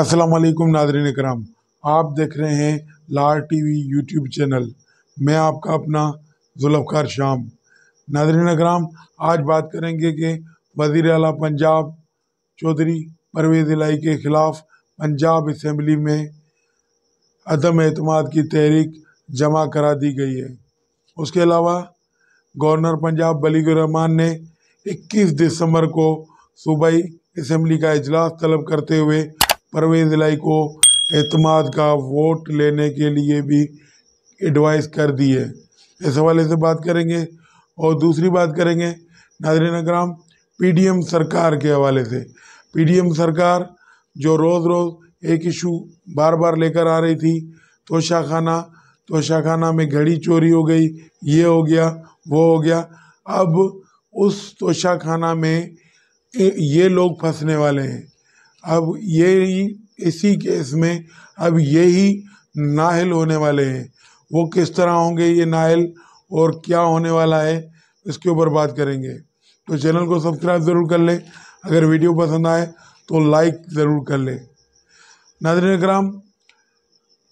अस्सलाम वालेकुम नाजरीन कराम आप देख रहे हैं लार टीवी यूट्यूब चैनल मैं आपका अपना जुल्फ़ार शाम नाजरीन कराम आज बात करेंगे कि वज़ी अला पंजाब चौधरी परवेज़ इलाई के ख़िलाफ़ पंजाब असम्बली में अदम अतमाद की तहरीक जमा करा दी गई है उसके अलावा गवर्नर पंजाब बलीगुररहमान ने 21 दिसंबर को सूबाई असम्बली का अजलास तलब करते हुए परवेज लाई को अहतमाद का वोट लेने के लिए भी एडवाइस कर दी है इस हवाले से बात करेंगे और दूसरी बात करेंगे पी डी एम सरकार के हवाले से एम सरकार जो रोज़ रोज़ एक इशू बार बार लेकर आ रही थी तोशा खाना तोशा खाना में घड़ी चोरी हो गई ये हो गया वो हो गया अब उस तोशा खाना में ये लोग फंसने वाले हैं अब ही इसी केस में अब ही नाहल होने वाले हैं वो किस तरह होंगे ये नाहल और क्या होने वाला है इसके ऊपर बात करेंगे तो चैनल को सब्सक्राइब ज़रूर कर लें अगर वीडियो पसंद आए तो लाइक ज़रूर कर लें नादर कराम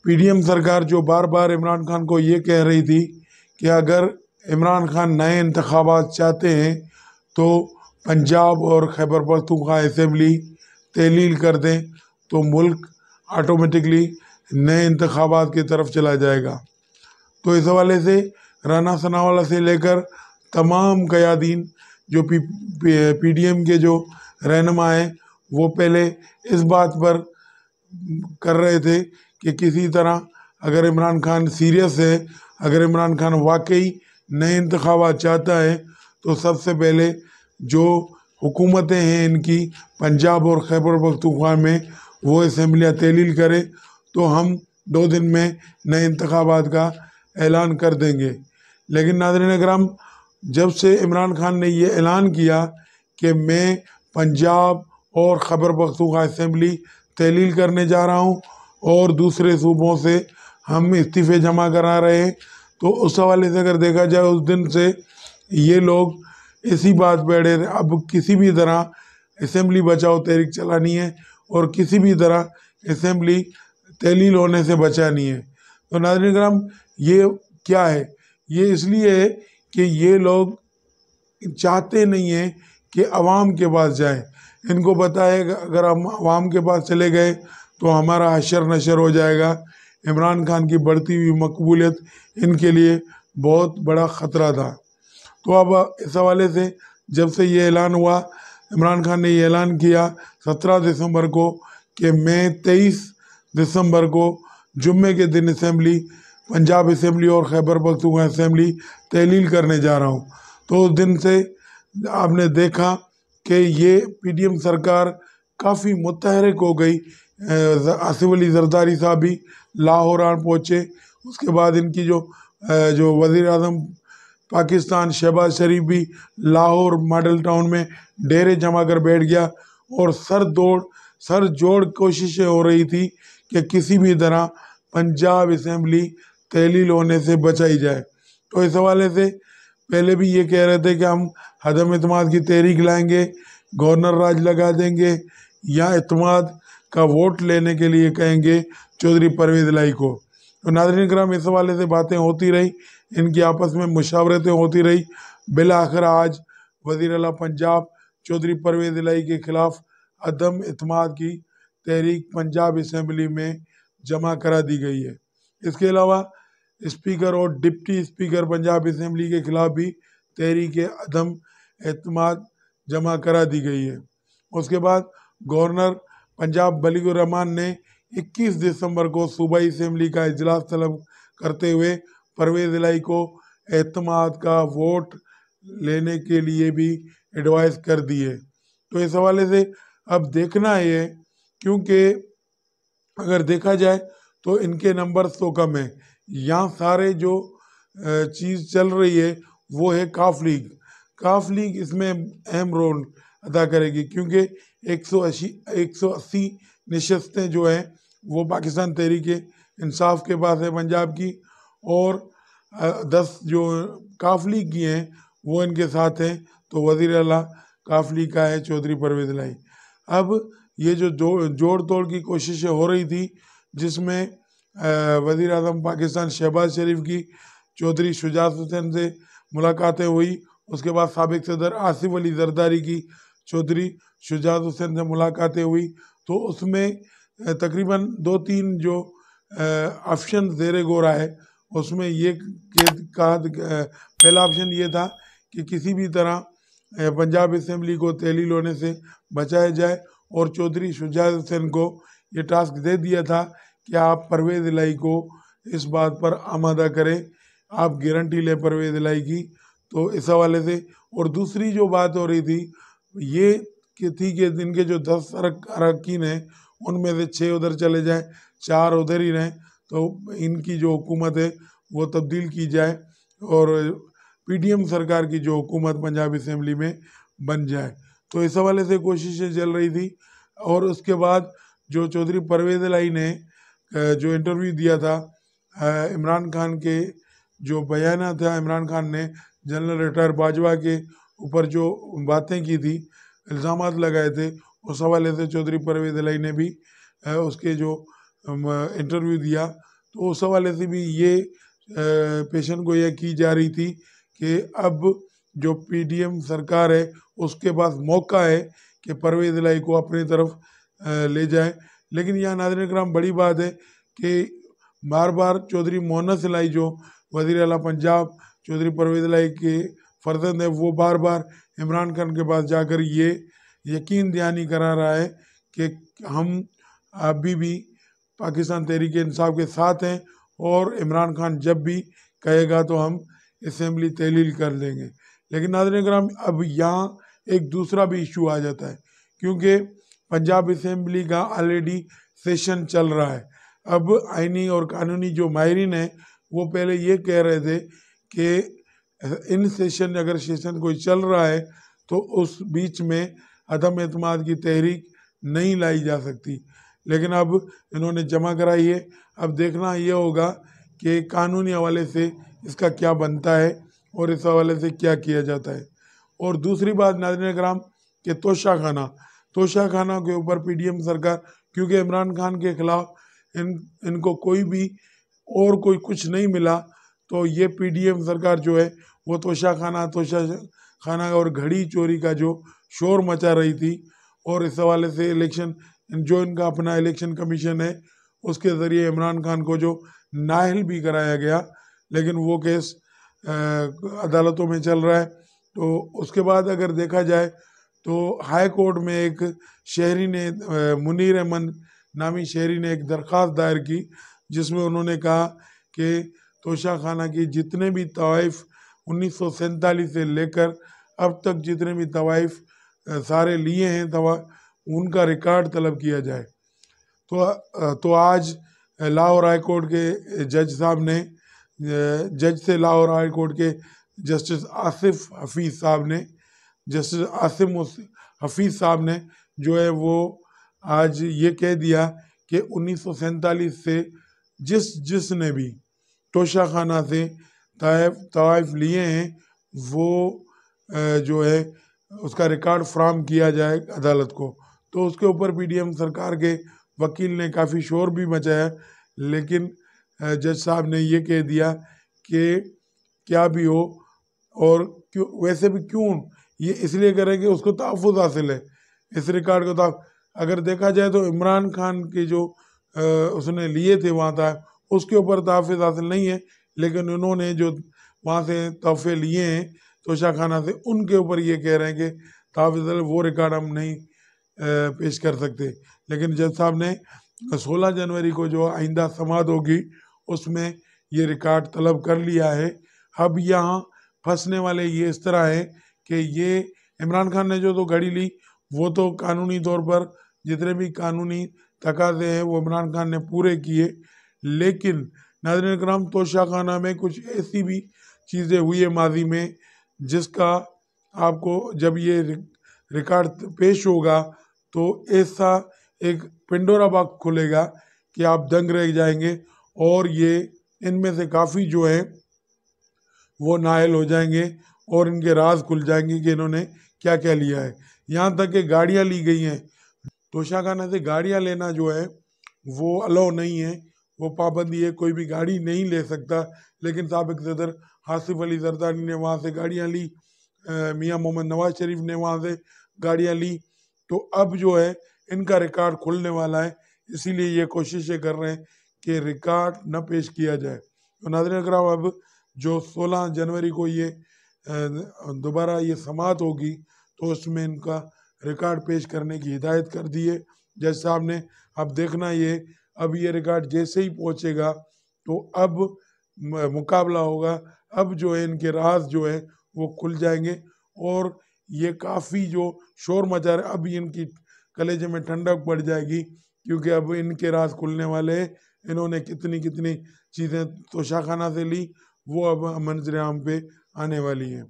पी सरकार जो बार बार इमरान खान को ये कह रही थी कि अगर इमरान खान नए इंतबात चाहते हैं तो पंजाब और खैबर पख्तूखा असम्बली तहलील कर दें तो मुल्क ऑटोमेटिकली नए इंतबात की तरफ चला जाएगा तो इस हवाले से राना सनावाला से लेकर तमाम कयादीन जो पी पी डी एम के जो रहनमा हैं वो पहले इस बात पर कर रहे थे कि किसी तरह अगर इमरान खान सीरियस है अगर इमरान खान वाकई नए इंतबात चाहता है तो सबसे पहले जो हुकूमतें हैं इनकी पंजाब और खैबर पख्तूनख्वा में वो इसम्बलियाँ तहलील करें तो हम दो दिन में नए इंतबात का ऐलान कर देंगे लेकिन नादरन नगराम जब से इमरान खान ने ये ऐलान किया कि मैं पंजाब और खबर पख्तूनख्वा इसम्बली तहलील करने जा रहा हूँ और दूसरे सूबों से हम इस्तीफ़े जमा करा रहे हैं तो उस हवाले से अगर देखा जाए उस दिन से ये लोग इसी बात पर अड़े अब किसी भी तरह इसम्बली बचाओ तहरीक चलानी है और किसी भी तरह असम्बली तहलील होने से बचानी है तो नाजन कराम ये क्या है ये इसलिए है कि ये लोग चाहते नहीं हैं कि आवाम के पास जाए इनको पता है अगर हम आवाम के पास चले गए तो हमारा अशर नशर हो जाएगा इमरान खान की बढ़ती हुई मकबूलियत इनके लिए बहुत बड़ा ख़तरा था तो अब इस हवाले से जब से ये ऐलान हुआ इमरान खान ने ये ऐलान किया सत्रह दिसंबर को कि मैं तेईस दिसंबर को जुम्मे के दिन असम्बली पंजाब असम्बली और खैबर पखतूखा असम्बली तहलील करने जा रहा हूँ तो उस दिन से आपने देखा कि ये पीडीएम सरकार काफ़ी मुतहरक हो गई आसिफ अली जरदारी साहब भी लाहौरान पहुँचे उसके बाद इनकी जो जो वज़ी अजम पाकिस्तान शहबाज शरीफ भी लाहौर मॉडल टाउन में डेरे जमा कर बैठ गया और सर दौड़ सर जोड़ कोशिशें हो रही थी कि किसी भी तरह पंजाब असम्बली तहलील होने से बचाई जाए तो इस हवाले से पहले भी ये कह रहे थे कि हम हदम अतमाद की तहरीक लाएंगे गवर्नर राज लगा देंगे या अतमाद का वोट लेने के लिए कहेंगे चौधरी परवेज लाई को तो नादरीन कराम इस हवाले से बातें होती रही इनकी आपस में मुशावरतें होती रही बिल आखिर आज वजीर अला पंजाब चौधरी परवेज लाई के खिलाफ अदम अतमाद की तहरीक पंजाब इसम्बली में जमा करा दी गई है इसके अलावा स्पीकर और डिप्टी स्पीकर पंजाब इसम्बली के खिलाफ भी तहरीक अदम अतमाद जमा करा दी गई है उसके बाद गवर्नर पंजाब बलीगुर रहमान ने 21 दिसंबर को सूबाई इसम्बली का अजलास तलब करते हुए परवेज इलाई को एतमाद का वोट लेने के लिए भी एडवाइस कर दिए तो इस हवाले से अब देखना है क्योंकि अगर देखा जाए तो इनके नंबर्स तो कम है यहाँ सारे जो चीज़ चल रही है वो है काफ लीग काफ लीग इसमें अहम रोल अदा करेगी क्योंकि एक सौ अस्सी एक सौ अस्सी नशस्तें जो हैं वो पाकिस्तान तहरीक इंसाफ के पास है पंजाब की और दस जो काफली की हैं वो इनके साथ हैं तो वजीर अला काफली का है चौधरी परवेज लाई अब ये जो जो जोड़ तोड़ की कोशिशें हो रही थी जिसमें वजीर अजम पाकिस्तान शहबाज शरीफ की चौधरी शुजात हुसैन से मुलाकातें हुई उसके बाद सबक सदर आसिफ अली जरदारी की चौधरी शुजात हुसैन से मुलाकातें हुई तो उसमें तकरीबन दो तीन जो ऑप्शन जेर गोरा है उसमें ये कहा पहला ऑप्शन ये था कि किसी भी तरह पंजाब असम्बली को तहलील होने से बचाया जाए और चौधरी शुजात हुसैन को ये टास्क दे दिया था कि आप परवेज लाई को इस बात पर आमादा करें आप गारंटी लें परवेज लाई की तो इस हवाले से और दूसरी जो बात हो रही थी ये कि थी कि इनके जो दस अरकिन हैं उनमें से छः उधर चले जाएँ चार उधर ही रहें तो इनकी जो हुकूमत है वो तब्दील की जाए और पीडीएम सरकार की जो हुकूमत पंजाब असम्बली में बन जाए तो इस हवाले से कोशिशें चल रही थी और उसके बाद जो चौधरी परवेज लाई ने जो इंटरव्यू दिया था इमरान खान के जो बयाना था इमरान खान ने जनरल रिटायर बाजवा के ऊपर जो बातें की थी इल्ज़ाम लगाए थे उस हवाले से चौधरी परवेज लाई ने भी उसके जो इंटरव्यू दिया तो उस हवाले से भी ये पेशन गोया की जा रही थी कि अब जो पीडीएम सरकार है उसके पास मौका है कि परवेज लाई को अपनी तरफ ले जाए लेकिन यह नाजर कराम बड़ी बात है कि बार बार चौधरी मोहनस लाई जो वजीर अला पंजाब चौधरी परवेज लाई के फर्जंद है वो बार बार इमरान खान के पास जाकर ये यकीन दहानी करा रहा है कि हम अभी भी पाकिस्तान तहरीक इंसाफ के साथ हैं और इमरान खान जब भी कहेगा तो हम इसम्बली तहलील कर लेंगे लेकिन नाजर कराम अब यहाँ एक दूसरा भी इशू आ जाता है क्योंकि पंजाब इसम्बली का ऑलरेडी सेशन चल रहा है अब आइनी और कानूनी जो माहरीन हैं वो पहले ये कह रहे थे कि इन सेशन अगर सेशन कोई चल रहा है तो उस बीच में अदम अतमाद की तहरीक नहीं लाई जा सकती लेकिन अब इन्होंने जमा कराई है अब देखना यह होगा कि कानूनी हवाले से इसका क्या बनता है और इस हवाले से क्या किया जाता है और दूसरी बात नाजन कराम के तोशा खाना तोशा खाना के ऊपर पीडीएम सरकार क्योंकि इमरान खान के ख़िलाफ़ इन इनको कोई भी और कोई कुछ नहीं मिला तो ये पीडीएम सरकार जो है वो तोशा खाना तोशा खाना और घड़ी चोरी का जो शोर मचा रही थी और इस हवाले से इलेक्शन जो इनका अपना इलेक्शन कमीशन है उसके ज़रिए इमरान खान को जो नाहल भी कराया गया लेकिन वो केस अदालतों में चल रहा है तो उसके बाद अगर देखा जाए तो हाई कोर्ट में एक शहरी ने मुनीर अहमद नामी शहरी ने एक दरख्वास्त दायर की जिसमें उन्होंने कहा कि तोशा खाना की जितने भी तवाइफ उन्नीस से लेकर अब तक जितने भी तवाइफ सारे लिए हैं तवा उनका रिकॉर्ड तलब किया जाए तो तो आज लाहौर हाई कोर्ट के जज साहब ने जज से लाहौर हाई कोर्ट के जस्टिस आसिफ हफीज़ साहब ने जस्टिस आसिम हफीज़ साहब ने जो है वो आज ये कह दिया कि उन्नीस से जिस जिस ने भी तोशा खाना से तवाइफ लिए हैं वो जो है उसका रिकॉर्ड फ्राम किया जाए अदालत को तो उसके ऊपर पीडीएम सरकार के वकील ने काफ़ी शोर भी मचाया लेकिन जज साहब ने ये कह दिया कि क्या भी हो और क्यों वैसे भी क्यों ये इसलिए करें कि उसको तहफ़ हासिल है इस रिकॉर्ड को तहफ़ अगर देखा जाए तो इमरान खान के जो आ, उसने लिए थे वहाँ तक उसके ऊपर तहफ़ हासिल नहीं है लेकिन उन्होंने जो वहाँ से तोहफे लिए हैं तो शाह खाना से उनके ऊपर ये कह रहे हैं कि तहफ़ वो रिकॉर्ड हम नहीं पेश कर सकते लेकिन जज साहब ने 16 जनवरी को जो आइंदा समाध होगी उसमें ये रिकॉर्ड तलब कर लिया है अब यहाँ फंसने वाले ये इस तरह है कि ये इमरान खान ने जो तो घड़ी ली वो तो कानूनी तौर पर जितने भी कानूनी तकाजे हैं वो इमरान खान ने पूरे किए लेकिन नाजरन कराम तोशाखाना में कुछ ऐसी भी चीज़ें हुई है माजी में जिसका आपको जब ये रिकॉर्ड पेश होगा तो ऐसा एक पेंडोरा बाग खुलेगा कि आप दंग रह जाएंगे और ये इनमें से काफ़ी जो है वो नायल हो जाएंगे और इनके राज खुल जाएंगे कि इन्होंने क्या क्या लिया है यहाँ तक कि गाड़ियाँ ली गई हैं तोशाखाना से गाड़ियाँ लेना जो है वो अलाउ नहीं है वो पाबंदी है कोई भी गाड़ी नहीं ले सकता लेकिन सबक सदर आसिफ अली जरदारी ने वहाँ से गाड़ियाँ ली मियाँ मोहम्मद नवाज शरीफ ने वहाँ से गाड़ियाँ ली तो अब जो है इनका रिकॉर्ड खुलने वाला है इसीलिए ये कोशिश ये कर रहे हैं कि रिकॉर्ड न पेश किया जाए तो नाजर अगर अब जो 16 जनवरी को ये दोबारा ये समात होगी तो उसमें इनका रिकॉर्ड पेश करने की हिदायत कर दी है जज साहब ने अब देखना ये अब ये रिकॉर्ड जैसे ही पहुँचेगा तो अब मुकाबला होगा अब जो है इनके राज जो है वो खुल जाएंगे और ये काफ़ी जो शोर मचा रहे अब इनकी कलेजे में ठंडक पड़ जाएगी क्योंकि अब इनके राज खुलने वाले इन्होंने कितनी कितनी चीज़ें तोशाखाना से ली वो अब आम पे आने वाली हैं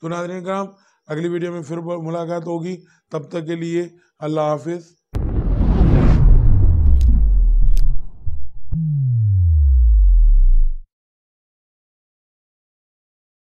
तो नादरीन कराम अगली वीडियो में फिर मुलाकात होगी तब तक के लिए अल्लाह हाफिज़